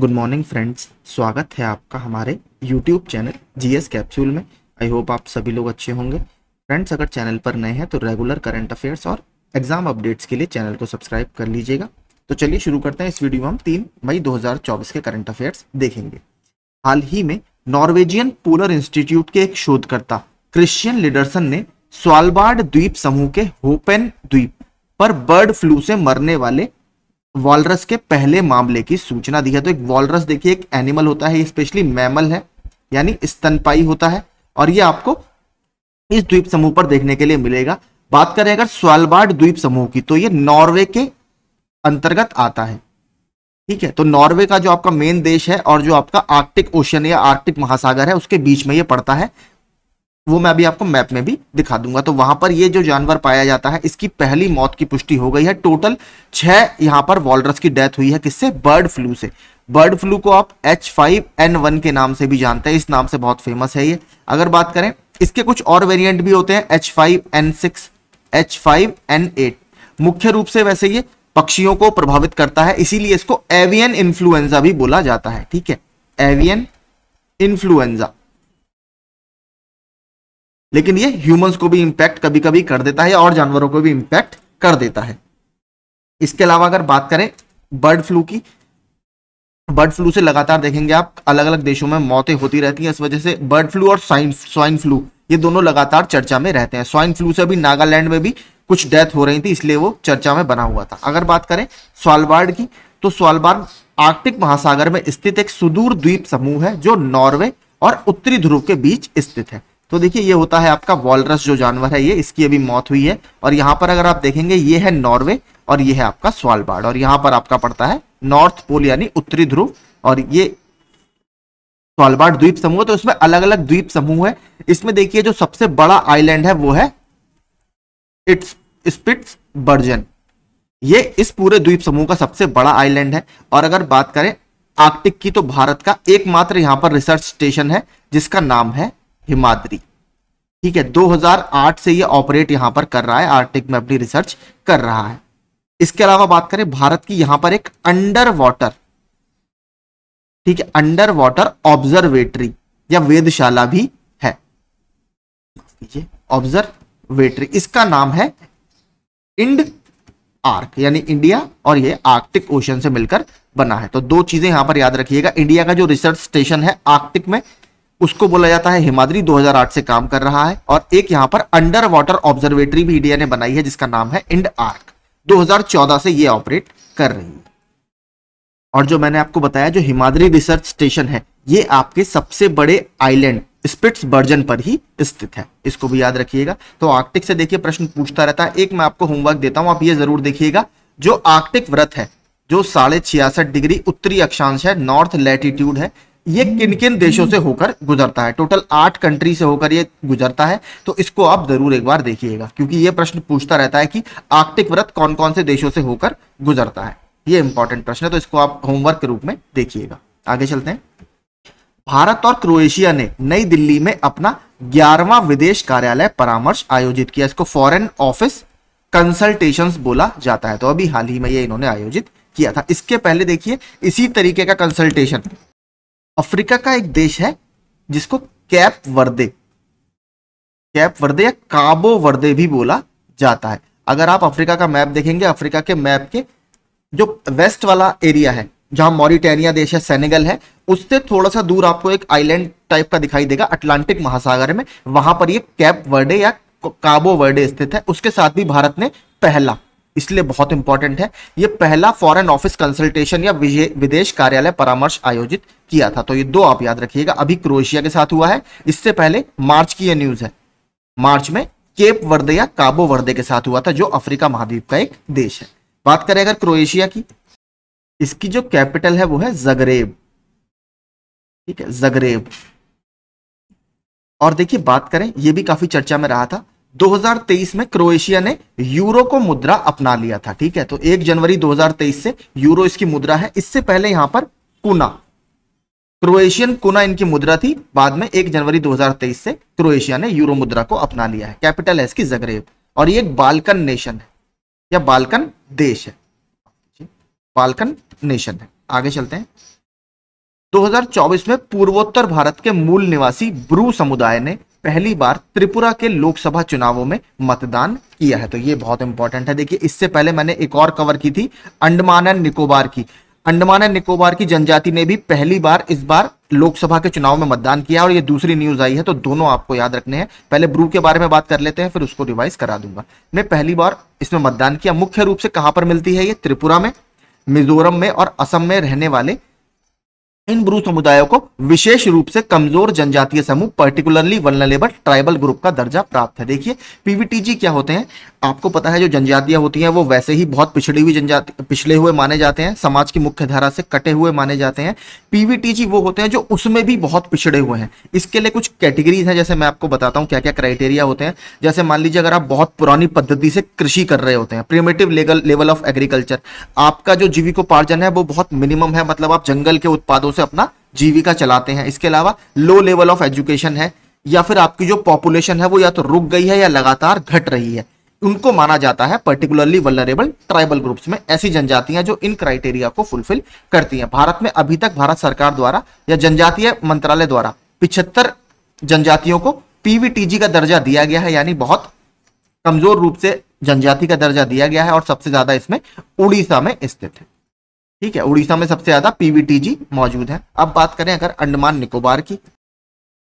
good morning friends स्वागत है आपका हमारे यूट्यूब चैनल जीएस कैप्सूल में आई होप आप सभी लोग अच्छे होंगे फ्रेंड्स अगर चैनल पर नए हैं तो रेगुलर करंट अफेयर्स और एग्जाम अपडेट्स के लिए चैनल को सब्सक्राइब कर लीजिएगा तो चलिए शुरू करते हैं इस वीडियो में हम तीन मई 2024 के करंट अफेयर्स देखेंगे हाल ही में नॉर्वेजियन पोलर इंस्टीट्यूट के एक शोधकर्ता क्रिश्चियन लिडरसन ने स्वालबार्ड द्वीप समूह के होपेन द्वीप पर बर्ड फ्लू से मरने वाले वॉलरस के पहले मामले की सूचना दी है तो एक वॉलरस देखिए एक एनिमल होता है स्पेशली मैमल है यानी स्तनपाई होता है और ये आपको इस द्वीप समूह पर देखने के लिए मिलेगा बात करें अगर स्वालबार्ड द्वीप समूह की तो ये नॉर्वे के अंतर्गत आता है ठीक है तो नॉर्वे का जो आपका मेन देश है और जो आपका आर्कटिक ओशन या आर्कटिक महासागर है उसके बीच में ये पड़ता है वो मैं अभी आपको मैप में भी दिखा दूंगा तो वहां पर ये जो जानवर पाया जाता है इसकी पहली मौत की पुष्टि हो गई है टोटल छह यहाँ पर वॉलरस की डेथ हुई है किससे बर्ड फ्लू से बर्ड फ्लू को आप एच फाइव एन वन के नाम से भी जानते हैं इस नाम से बहुत फेमस है ये अगर बात करें इसके कुछ और वेरिएंट भी होते हैं H five N six H five N eight मुख्य रूप से वैसे ये पक्षियों को प्रभावित करता है इसीलिए इसको एवियन इन्फ्लुएंजा भी बोला जाता है ठीक है एवियन इन्फ्लुएंजा लेकिन ये ह्यूमंस को भी इंपैक्ट कभी कभी कर देता है और जानवरों को भी इंपैक्ट कर देता है इसके अलावा अगर बात करें बर्ड फ्लू की बर्ड फ्लू से लगातार देखेंगे आप अलग अलग देशों में मौतें होती रहती हैं इस वजह से बर्ड फ्लू और स्वाइन फ्लू ये दोनों लगातार चर्चा में रहते हैं स्वाइन फ्लू से अभी नागालैंड में भी कुछ डेथ हो रही थी इसलिए वो चर्चा में बना हुआ था अगर बात करें स्वालबार्ड की तो स्वालबार्ड आर्कटिक महासागर में स्थित एक सुदूर द्वीप समूह है जो नॉर्वे और उत्तरी ध्रुव के बीच स्थित है तो देखिए ये होता है आपका वॉलरस जो जानवर है ये इसकी अभी मौत हुई है और यहाँ पर अगर आप देखेंगे ये है नॉर्वे और ये है आपका स्वालबार्ड और यहाँ पर आपका पड़ता है नॉर्थ पोल यानी उत्तरी ध्रुव और ये स्वालबार्ड द्वीप समूह तो इसमें अलग अलग द्वीप समूह है तो इसमें देखिए जो सबसे बड़ा आईलैंड है वो है इट्स स्पिट्स बर्जन ये इस पूरे द्वीप समूह का सबसे बड़ा आइलैंड है और अगर बात करें आर्कटिक की तो भारत का एकमात्र यहाँ पर रिसर्च स्टेशन है जिसका नाम है हिमाद्री ठीक है 2008 से ये ऑपरेट यहां पर कर रहा है आर्टिक में अपनी रिसर्च कर रहा है इसके अलावा बात करें भारत की यहां पर एक अंडर वाटर ठीक है अंडर वाटर ऑब्जर्वेटरी या वेदशाला भी है ऑब्जर्वेटरी इसका नाम है इंड आर्क यानी इंडिया और ये आर्कटिक ओशन से मिलकर बना है तो दो चीजें यहां पर याद रखिएगा इंडिया का जो रिसर्च स्टेशन है आर्कटिक में उसको बोला जाता है हिमाद्री 2008 से काम कर रहा है और एक यहाँ पर अंडर वाटर ऑब्जर्वेटरी भी इंडिया ने बनाई है जिसका नाम है इंड आर्क 2014 से ये ऑपरेट कर रही है और जो मैंने आपको बताया जो हिमाद्री रिसर्च स्टेशन है ये आपके सबसे बड़े आइलैंड स्पिट्स बर्जन पर ही स्थित है इसको भी याद रखिएगा तो आर्कटिक से देखिए प्रश्न पूछता रहता है एक मैं आपको होमवर्क देता हूं आप ये जरूर देखिएगा जो आर्कटिक व्रत है जो साढ़े छियासठ डिग्री उत्तरी अक्षांश है नॉर्थ लैटिट्यूड है ये किन किन देशों से होकर गुजरता है टोटल आठ कंट्री से होकर ये गुजरता है तो इसको आप जरूर एक बार देखिएगा क्योंकि ये प्रश्न पूछता रहता है कि आर्कटिक व्रत कौन कौन से देशों से होकर गुजरता है ये इंपॉर्टेंट प्रश्न है तो इसको आप होमवर्क के रूप में देखिएगा आगे चलते हैं भारत और क्रोएशिया ने नई दिल्ली में अपना ग्यारहवा विदेश कार्यालय परामर्श आयोजित किया इसको फॉरेन ऑफिस कंसल्टेशन बोला जाता है तो अभी हाल ही में ये इन्होंने आयोजित किया था इसके पहले देखिए इसी तरीके का कंसल्टेशन अफ्रीका का एक देश है जिसको कैप वर्दे कैप वर्दे या काबो वर्दे भी बोला जाता है अगर आप अफ्रीका का मैप देखेंगे अफ्रीका के मैप के जो वेस्ट वाला एरिया है जहां मॉरिटेनिया देश है सेनेगल है उससे थोड़ा सा दूर आपको एक आइलैंड टाइप का दिखाई देगा अटलांटिक महासागर में वहां पर ये कैप वर्डे या काबो वर्डे स्थित है उसके साथ भी भारत ने पहला इसलिए बहुत इंपॉर्टेंट है ये पहला फॉरेन ऑफिस कंसल्टेशन या विदेश कार्यालय परामर्श आयोजित किया था तो ये दो आप याद रखिएगा अभी क्रोएशिया के साथ हुआ है इससे पहले मार्च की यह न्यूज है मार्च में केप वर्दे या काबो वर्दे के साथ हुआ था जो अफ्रीका महाद्वीप का एक देश है बात करें अगर क्रोएशिया की इसकी जो कैपिटल है वो है जगरेब ठीक है जगरेब और देखिए बात करें ये भी काफी चर्चा में रहा था 2023 में क्रोएशिया ने यूरो को मुद्रा अपना लिया था ठीक है तो 1 जनवरी 2023 से यूरो इसकी मुद्रा है इससे पहले यहां पर कुना क्रोएशियन कोना इनकी मुद्रा थी बाद में एक जनवरी 2023 से क्रोएशिया ने यूरो मुद्रा को अपना लिया है कैपिटल है इसकी जगरेब और ये एक बालकन नेशन है या बालकन देश है बालकन नेशन है आगे चलते हैं 2024 में पूर्वोत्तर भारत के मूल निवासी ब्रू समुदाय ने पहली बार त्रिपुरा के लोकसभा चुनावों में मतदान किया है तो ये बहुत इंपॉर्टेंट है देखिए इससे पहले मैंने एक और कवर की थी अंडमान एंड निकोबार की अंडमान एंड निकोबार की जनजाति ने भी पहली बार इस बार लोकसभा के चुनाव में मतदान किया और ये दूसरी न्यूज आई है तो दोनों आपको याद रखने हैं पहले ब्रू के बारे में बात कर लेते हैं फिर उसको रिवाइज करा दूंगा ने पहली बार इसमें मतदान किया मुख्य रूप से कहां पर मिलती है ये त्रिपुरा में मिजोरम में और असम में रहने वाले इन ब्रू समुदायों को विशेष रूप से कमजोर जनजातीय समूह पर्टिकुलरली वर्नलेबल ट्राइबल ग्रुप का दर्जा प्राप्त है देखिए पीवीटीजी क्या होते हैं आपको पता है जो जनजातियां होती हैं वो वैसे ही बहुत पिछड़ी हुई जनजाति पिछले हुए माने जाते हैं समाज की मुख्य धारा से कटे हुए माने जाते हैं पीवीटीजी वो होते हैं जो उसमें भी बहुत पिछड़े हुए हैं इसके लिए कुछ कैटेगरीज हैं जैसे मैं आपको बताता हूँ क्या क्या क्राइटेरिया होते हैं जैसे मान लीजिए अगर आप बहुत पुरानी पद्धति से कृषि कर रहे होते हैं प्रिमेटिव लेवल ऑफ एग्रीकल्चर आपका जो जीविकोपार्जन है वो बहुत मिनिमम है मतलब आप जंगल के उत्पादों से अपना जीविका चलाते हैं इसके अलावा लो लेवल ऑफ एजुकेशन है या फिर आपकी जो पॉपुलेशन है वो या तो रुक गई है या लगातार घट रही है उनको माना जाता है पर्टिकुलरली वलरेबल ट्राइबल ग्रुप्स में ऐसी जनजातियां जो इन क्राइटेरिया को फुलफिल करती हैं भारत में अभी तक भारत सरकार द्वारा या जनजातीय मंत्रालय द्वारा पिछहत्तर जनजातियों को पीवीटीजी का दर्जा दिया गया है यानी बहुत कमजोर रूप से जनजाति का दर्जा दिया गया है और सबसे ज्यादा इसमें उड़ीसा में स्थित है ठीक है उड़ीसा में सबसे ज्यादा पीवीटीजी मौजूद है अब बात करें अगर अंडमान निकोबार की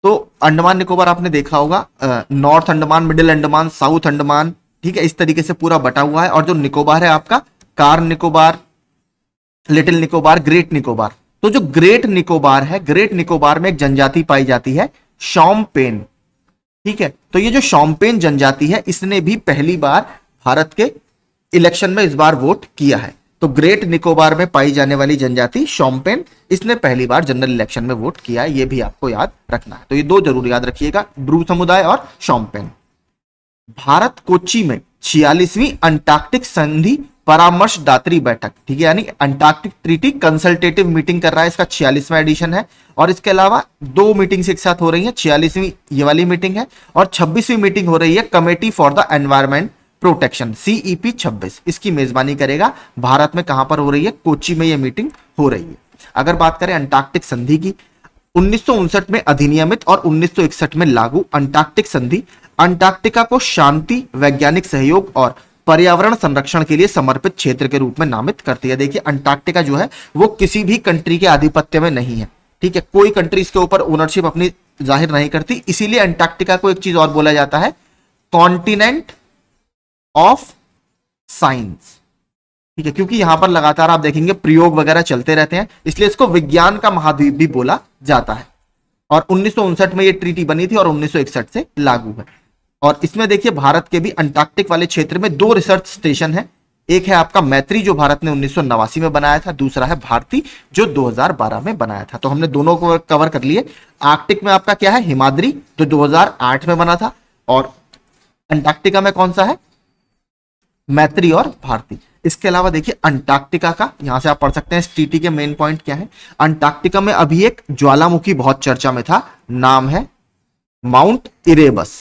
तो अंडमान निकोबार आपने देखा होगा North Andaman Middle Andaman South Andaman ठीक है इस तरीके से पूरा बटा हुआ है और जो निकोबार है आपका कार निकोबार लिटिल निकोबार ग्रेट निकोबार तो जो ग्रेट निकोबार है ग्रेट निकोबार में एक जनजाति पाई जाती है शॉम्पेन ठीक है तो ये जो शॉम्पेन जनजाति है इसने भी पहली बार भारत के इलेक्शन में इस बार वोट किया है तो ग्रेट निकोबार में पाई जाने वाली जनजाति शॉम्पेन इसने पहली बार जनरल इलेक्शन में वोट किया ये भी आपको याद रखना है तो ये दो जरूर याद रखिएगा ब्रू समुदाय और शॉम्पेन भारत कोची में छियालीसवीं अंटार्कटिक संधि परामर्शदात्री बैठक ठीक है यानी अंटार्कटिक ट्रीटी कंसल्टेटिव मीटिंग कर रहा है इसका छियालीसवा एडिशन है और इसके अलावा दो मीटिंग्स एक साथ हो रही है छियालीसवीं ये वाली मीटिंग है और छब्बीसवीं मीटिंग हो रही है committee for the environment protection e CEP 26 इसकी मेजबानी करेगा भारत में कहां पर हो रही है कोची में यह मीटिंग हो रही है अगर बात करें अंटार्कटिक संधि की उन्नीस में अधिनियमित और उन्नीस में लागू अंटार्कटिक संधि अंटार्कटिका को शांति वैज्ञानिक सहयोग और पर्यावरण संरक्षण के लिए समर्पित क्षेत्र के रूप में नामित करती है देखिए अंटार्कटिका जो है वो किसी भी कंट्री के आधिपत्य में नहीं है ठीक है कोई कंट्री इसके ऊपर ओनरशिप अपनी जाहिर नहीं करती इसीलिए अंटार्कटिका को एक चीज और बोला जाता है कॉन्टिनेंट ऑफ साइंस ठीक है क्योंकि यहां पर लगातार आप देखेंगे प्रयोग वगैरह चलते रहते हैं इसलिए इसको विज्ञान का महाद्वीप भी बोला जाता है और उन्नीस में ये ट्रीटी बनी थी और उन्नीस से लागू है और इसमें देखिए भारत के भी अंटार्कटिक वाले क्षेत्र में दो रिसर्च स्टेशन है एक है आपका मैत्री जो भारत ने उन्नीस में बनाया था दूसरा है भारती जो 2012 में बनाया था तो हमने दोनों को कवर कर लिए आर्कटिक में आपका क्या है हिमाद्री जो 2008 में बना था और अंटार्कटिका में कौन सा है मैत्री और भारती इसके अलावा देखिए अंटार्कटिका का यहां से आप पढ़ सकते हैं इस टीटी के मेन पॉइंट क्या है अंटार्कटिका में अभी एक ज्वालामुखी बहुत चर्चा में था नाम है माउंट इरेबस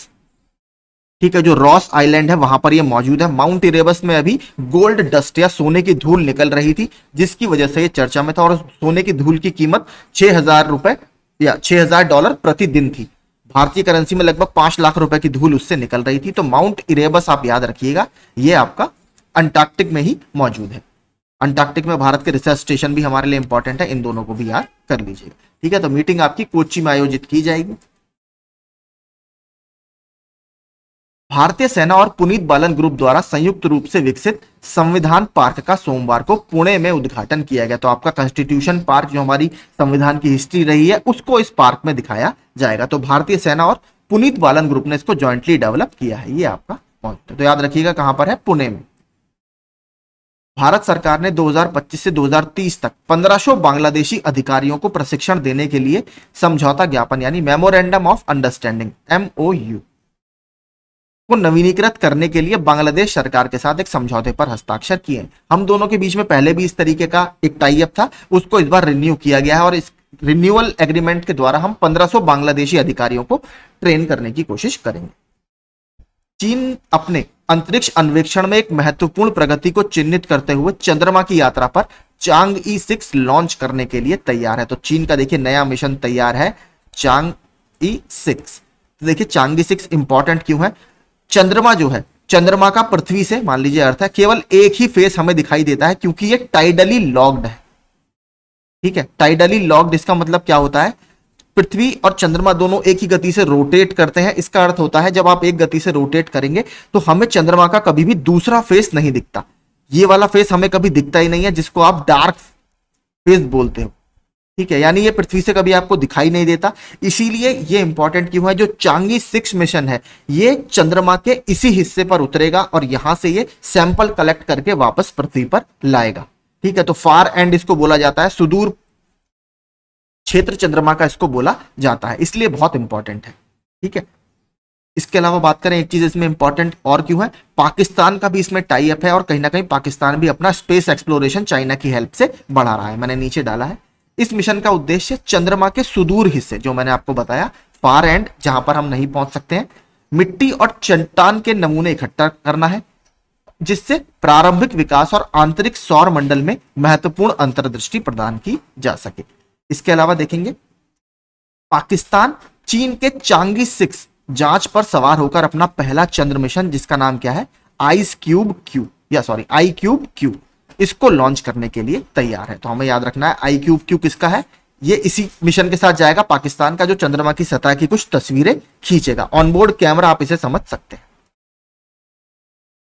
ठीक है जो रॉस आइलैंड है वहां पर ये मौजूद है माउंट इरेबस में अभी गोल्ड डस्ट या सोने की धूल निकल रही थी जिसकी वजह से ये चर्चा में था और सोने की धूल की कीमत छह हजार रुपए या छह हजार डॉलर प्रतिदिन थी भारतीय करेंसी में लगभग पांच लाख रुपए की धूल उससे निकल रही थी तो माउंट इरेबस आप याद रखिएगा ये आपका अंटार्कटिक में ही मौजूद है अंटार्कटिक में भारत के रिसर्च स्टेशन भी हमारे लिए इंपॉर्टेंट है इन दोनों को भी याद कर लीजिएगा ठीक है तो मीटिंग आपकी कोची में आयोजित की जाएगी भारतीय सेना और पुनीत बालन ग्रुप द्वारा संयुक्त रूप से विकसित संविधान पार्क का सोमवार को पुणे में उद्घाटन किया गया तो आपका कॉन्स्टिट्यूशन पार्क जो हमारी संविधान की हिस्ट्री रही है उसको इस पार्क में दिखाया जाएगा तो भारतीय सेना और पुनीत बालन ग्रुप ने इसको ज्वाइंटली डेवलप किया है ये आपका पॉइंट तो याद रखिएगा कहां पर है पुणे में भारत सरकार ने 2025 से 2030 तक 1500 बांग्लादेशी अधिकारियों को प्रशिक्षण देने के लिए समझौता ज्ञापन यानी मेमोरेंडम ऑफ अंडरस्टैंडिंग एमओयू को नवीनीकृत करने के लिए बांग्लादेश सरकार के साथ एक समझौते पर हस्ताक्षर किए हम दोनों के बीच में पहले भी इस तरीके का एक टाइप था उसको इस बार रिन्यू किया गया है और इस रिन्यूअल एग्रीमेंट के द्वारा हम 1500 बांग्लादेशी अधिकारियों को ट्रेन करने की कोशिश करेंगे चीन अपने अंतरिक्ष अन्वेषण में एक महत्वपूर्ण प्रगति को चिन्हित करते हुए चंद्रमा की यात्रा पर चांग ई सिक्स लॉन्च करने के लिए तैयार है तो चीन का देखिए नया मिशन तैयार है चांग ई सिक्स तो देखिए चांगी सिक्स इंपॉर्टेंट क्यों है चंद्रमा जो है चंद्रमा का पृथ्वी से मान लीजिए अर्थ है केवल एक ही फेस हमें दिखाई देता है क्योंकि ये टाइडली लॉक्ड है ठीक है टाइडली लॉक्ड इसका मतलब क्या होता है पृथ्वी और चंद्रमा दोनों एक ही गति से रोटेट करते हैं इसका अर्थ होता है जब आप एक गति से रोटेट करेंगे तो हमें चंद्रमा का कभी भी दूसरा फेस नहीं दिखता ये वाला फेस हमें कभी दिखता ही नहीं है जिसको आप डार्क फेस बोलते हो ठीक है यानी ये पृथ्वी से कभी आपको दिखाई नहीं देता इसीलिए ये इंपॉर्टेंट क्यों है जो चांगी सिक्स मिशन है ये चंद्रमा के इसी हिस्से पर उतरेगा और यहां से ये सैंपल कलेक्ट करके वापस पृथ्वी पर लाएगा ठीक है तो फार एंड इसको बोला जाता है सुदूर क्षेत्र चंद्रमा का इसको बोला जाता है इसलिए बहुत इंपॉर्टेंट है ठीक है इसके अलावा बात करें एक चीज इसमें इंपॉर्टेंट और क्यों है पाकिस्तान का भी इसमें टाइप है और कहीं ना कहीं पाकिस्तान भी अपना स्पेस एक्सप्लोरेशन चाइना की हेल्प से बढ़ा रहा है मैंने नीचे डाला है इस मिशन का उद्देश्य चंद्रमा के सुदूर हिस्से जो मैंने आपको बताया फार एंड जहां पर हम नहीं पहुंच सकते हैं मिट्टी और चट्टान के नमूने इकट्ठा करना है जिससे प्रारंभिक विकास और आंतरिक सौर मंडल में महत्वपूर्ण अंतर्दृष्टि प्रदान की जा सके इसके अलावा देखेंगे पाकिस्तान चीन के चांगी सिक्स जांच पर सवार होकर अपना पहला चंद्र मिशन जिसका नाम क्या है आइस क्यूब क्यू या सॉरी आई क्यूब क्यू इसको लॉन्च करने के लिए तैयार है तो हमें याद रखना है आई क्यूब क्यू किसका है ये इसी मिशन के साथ जाएगा पाकिस्तान का जो चंद्रमा की सतह की कुछ तस्वीरें खींचेगा ऑनबोर्ड कैमरा आप इसे समझ सकते हैं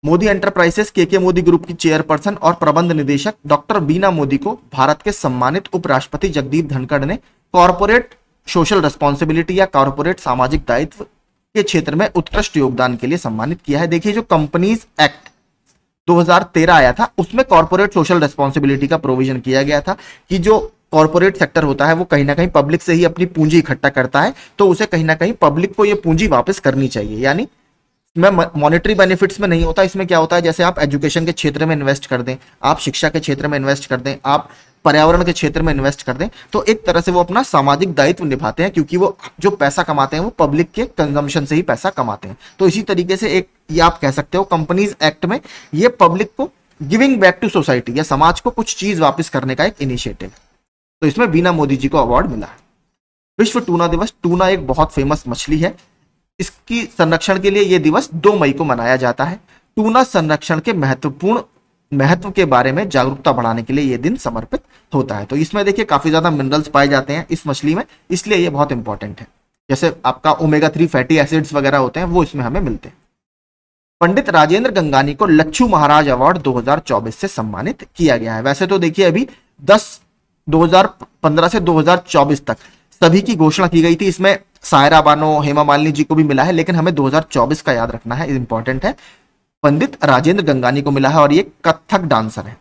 मोदी एंटरप्राइजेस के के मोदी ग्रुप की चेयरपर्सन और प्रबंध निदेशक डॉक्टर बीना मोदी को भारत के सम्मानित उपराष्ट्रपति जगदीप धनखड़ ने कॉरपोरेट सोशल रिस्पॉन्सिबिलिटी या कॉरपोरेट सामाजिक दायित्व के क्षेत्र में उत्कृष्ट योगदान के लिए सम्मानित किया है देखिए जो कंपनीज एक्ट 2013 आया था उसमें कॉर्पोरेट सोशल रेस्पॉन्सिबिलिटी का प्रोविजन किया गया था कि जो कॉर्पोरेट सेक्टर होता है वो कहीं ना कहीं पब्लिक से ही अपनी पूंजी इकट्ठा करता है तो उसे कहीं ना कहीं पब्लिक को ये पूंजी वापस करनी चाहिए यानी मैं मॉनेटरी बेनिफिट्स में नहीं होता इसमें क्या होता है जैसे आप एजुकेशन के क्षेत्र में इन्वेस्ट कर दें आप शिक्षा के क्षेत्र में इन्वेस्ट कर दें आप पर्यावरण के क्षेत्र में इन्वेस्ट कर दें तो एक तरह से वो अपना सामाजिक दायित्व निभाते हैं क्योंकि वो जो पैसा कमाते हैं वो पब्लिक के कंजम्पशन से ही पैसा कमाते हैं तो इसी तरीके से एक ये आप कह सकते हो कंपनीज एक्ट में ये पब्लिक को गिविंग बैक टू सोसाइटी या समाज को कुछ चीज वापस करने का एक इनिशिएटिव तो इसमें बीना मोदी जी को अवार्ड मिला विश्व टूना दिवस टूना एक बहुत फेमस मछली है इसकी संरक्षण के लिए यह दिवस दो मई को मनाया जाता है टूना संरक्षण के महत्वपूर्ण महत्व के बारे में जागरूकता बढ़ाने के लिए ये दिन समर्पित होता है तो इसमें देखिए काफी ज्यादा मिनरल्स पाए जाते हैं इस मछली में इसलिए ये बहुत इंपॉर्टेंट है जैसे आपका ओमेगा थ्री फैटी एसिड्स वगैरह होते हैं वो इसमें हमें मिलते हैं पंडित राजेंद्र गंगानी को लच्छू महाराज अवार्ड दो से सम्मानित किया गया है वैसे तो देखिए अभी दस दो से दो तक सभी की घोषणा की गई थी इसमें सायरा बानो हेमा मालिनी जी को भी मिला है लेकिन हमें 2024 का याद रखना है इंपॉर्टेंट है पंडित राजेंद्र गंगानी को मिला है और ये कथक डांसर है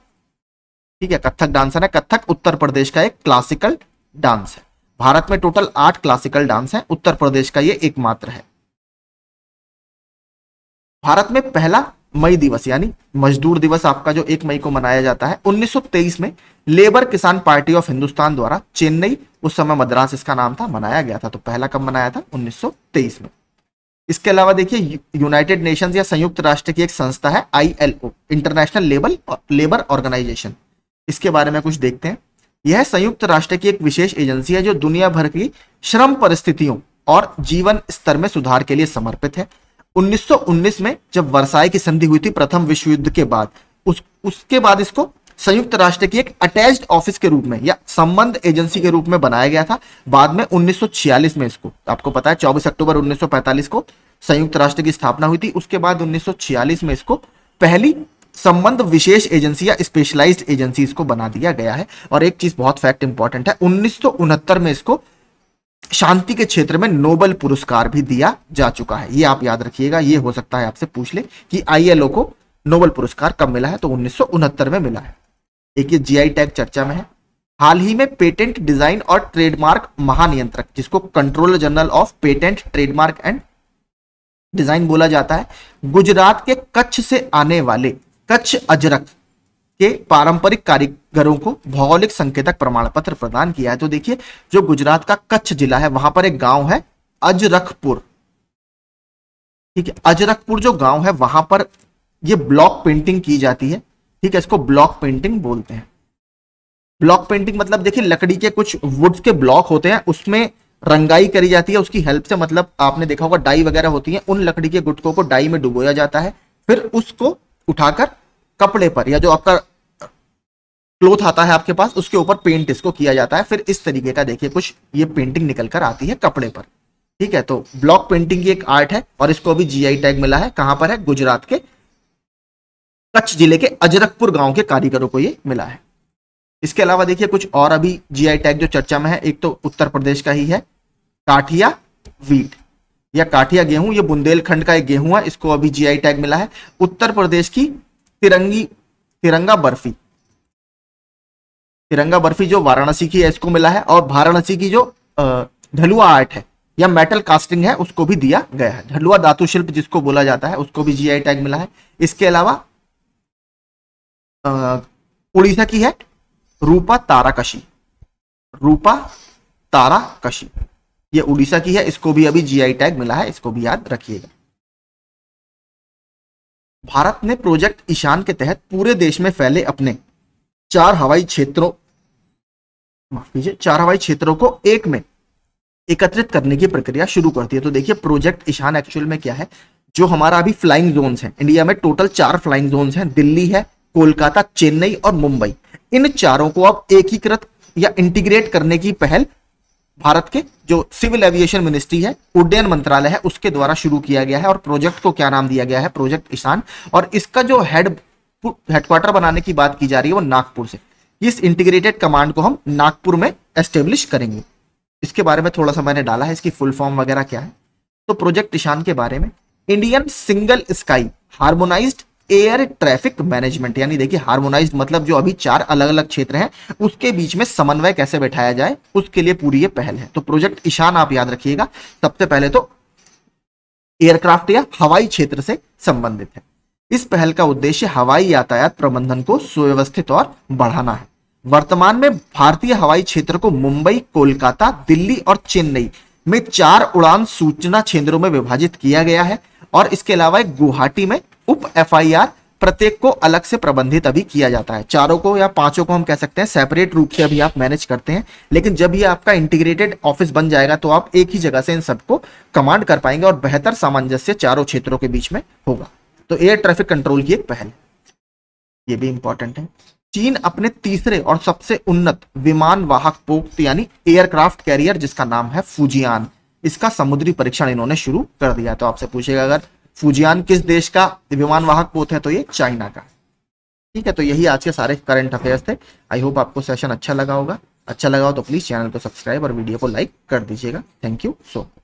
ठीक है कथक डांसर है कथक उत्तर प्रदेश का एक क्लासिकल डांस है भारत में टोटल आठ क्लासिकल डांस है उत्तर प्रदेश का ये एकमात्र है भारत में पहला मई दिवस यानी मजदूर दिवस आपका जो एक मई को मनाया जाता है 1923 में लेबर किसान पार्टी ऑफ हिंदुस्तान द्वारा चेन्नई उस समय मद्रास इसका नाम था मनाया गया था तो पहला कब मनाया था 1923 में इसके अलावा देखिए यूनाइटेड नेशंस या संयुक्त राष्ट्र की एक संस्था है ILO international label labour organisation इसके बारे में कुछ देखते हैं यह संयुक्त राष्ट्र की एक विशेष एजेंसी है जो दुनिया भर की श्रम परिस्थितियों और जीवन स्तर में सुधार के लिए समर्पित है 1919 में जब वर्साई की संधि हुई थी प्रथम विश्व युद्ध के बाद उस उसके बाद इसको संयुक्त राष्ट्र की एक अटैच्ड ऑफिस के रूप में या संबंध एजेंसी के रूप में बनाया गया था बाद में 1946 में इसको आपको पता है 24 अक्टूबर 1945 को संयुक्त राष्ट्र की स्थापना हुई थी उसके बाद 1946 में इसको पहली संबंध विशेष एजेंसी या स्पेशलाइज एजेंसी इसको बना दिया गया है और एक चीज बहुत फैक्ट इंपॉर्टेंट है उन्नीस में इसको शांति के क्षेत्र में नोबल पुरस्कार भी दिया जा चुका है ये आप याद रखिएगा ये हो सकता है आपसे पूछ ले कि आईएलओ को नोबल पुरस्कार कब मिला है तो उन्नीस में मिला है एक ये जीआई टैग चर्चा में है हाल ही में पेटेंट डिजाइन और ट्रेडमार्क महानियंत्रक जिसको controller general of patent trademark and design बोला जाता है गुजरात के कच्छ से आने वाले कच्छ अजरक के पारंपरिक कारीगरों को भौगोलिक संकेतक प्रमाण पत्र प्रदान किया है तो देखिए जो गुजरात का कच्छ जिला है वहां पर एक गांव है अजरखपुर ठीक है अजरखपुर जो गांव है वहां पर ये ब्लॉक पेंटिंग की जाती है ठीक है इसको ब्लॉक पेंटिंग बोलते हैं ब्लॉक पेंटिंग मतलब देखिए लकड़ी के कुछ वुड्स के ब्लॉक होते हैं उसमें रंगाई करी जाती है उसकी हेल्प से मतलब आपने देखा होगा डाई वगैरह होती है उन लकड़ी के गुटकों को डाई में डुबोया जाता है फिर उसको उठाकर कपड़े पर या जो आपका क्लोथ आता है आपके पास उसके ऊपर पेंट इसको किया जाता है फिर इस तरीके का देखिए कुछ ये पेंटिंग निकल कर आती है कपड़े पर ठीक है तो ब्लॉक पेंटिंग की एक आर्ट है और इसको भी जीआई टैग मिला है कहां पर है गुजरात के कच्छ जिले के अजरकपुर गांव के कारीगरों को ये मिला है इसके अलावा देखिए कुछ और अभी जीआई टैग जो चर्चा में है एक तो उत्तर प्रदेश का ही है काठिया वीट या काठिया गेहूं ये बुंदेलखंड का एक गेहूं है इसको अभी जीआई टैग मिला है उत्तर प्रदेश की तिरंगी तिरंगा बर्फी तिरंगा बर्फी जो वाराणसी की है इसको मिला है और वाराणसी की जो ढलुआ आर्ट है या मेटल कास्टिंग है उसको भी दिया गया है ढलुआ धातु शिल्प जिसको बोला जाता है उसको भी जीआई टैग मिला है इसके अलावा उड़ीसा की है रूपा ताराकशी रूपा ताराकशी ये उड़ीसा की है इसको भी अभी जीआई टैग मिला है इसको भी याद रखिएगा भारत ने प्रोजेक्ट ईशान के तहत पूरे देश में फैले अपने चार हवाई क्षेत्रों माफ कीजिए चार हवाई क्षेत्रों को एक में एकत्रित करने की प्रक्रिया शुरू कर है तो देखिए प्रोजेक्ट ईशान एक्चुअल में क्या है जो हमारा अभी फ्लाइंग जोन है इंडिया में टोटल चार फ्लाइंग जोन है दिल्ली है कोलकाता चेन्नई और मुंबई इन चारों को अब एकीकृत या इंटीग्रेट करने की पहल भारत के जो सिविल एविएशन मिनिस्ट्री है उड्डयन मंत्रालय है उसके द्वारा शुरू किया गया है और प्रोजेक्ट को क्या नाम दिया गया है प्रोजेक्ट ईशान और इसका जो हेड हेडक्वार्टर बनाने की बात की जा रही है वो नागपुर से इस इंटीग्रेटेड कमांड को हम नागपुर में एस्टेब्लिश करेंगे इसके बारे में थोड़ा सा मैंने डाला है इसकी फुल फॉर्म वगैरह क्या है तो प्रोजेक्ट ईशान के बारे में Indian single sky harmonised air traffic management यानी देखिए हार्मोनाइज मतलब जो अभी चार अलग अलग क्षेत्र हैं उसके बीच में समन्वय कैसे बैठाया जाए उसके लिए पूरी ये पहल है तो प्रोजेक्ट ईशान आप याद रखिएगा सबसे पहले तो एयरक्राफ्ट या हवाई क्षेत्र से संबंधित है इस पहल का उद्देश्य हवाई यातायात प्रबंधन को सुव्यवस्थित और बढ़ाना है वर्तमान में भारतीय हवाई क्षेत्र को मुंबई कोलकाता दिल्ली और चेन्नई में चार उड़ान सूचना क्षेत्रों में विभाजित किया गया है और इसके अलावा गुवाहाटी में उप एफ प्रत्येक को अलग से प्रबंधित अभी किया जाता है चारों को या पांचों को हम कह सकते हैं सेपरेट रूप से अभी आप मैनेज करते हैं लेकिन जब ये आपका इंटीग्रेटेड ऑफिस बन जाएगा तो आप एक ही जगह से इन सबको कमांड कर पाएंगे और बेहतर सामंजस्य चारों क्षेत्रों के बीच में होगा तो एयर ट्रैफिक कंट्रोल की एक पहल ये भी इंपॉर्टेंट है चीन अपने तीसरे और सबसे उन्नत विमान वाहक पोक्त यानी एयरक्राफ्ट कैरियर जिसका नाम है फुजियान इसका समुद्री परीक्षण इन्होंने शुरू कर दिया तो आपसे पूछेगा अगर फुजियान किस देश का विमान वाहक पोत है तो ये चाइना का ठीक है तो यही आज के सारे करंट अफेयर्स थे आई होप आपको सेशन अच्छा लगा होगा अच्छा लगा हो तो प्लीज़ चैनल को सब्सक्राइब और वीडियो को लाइक कर दीजिएगा थैंक यू सो मच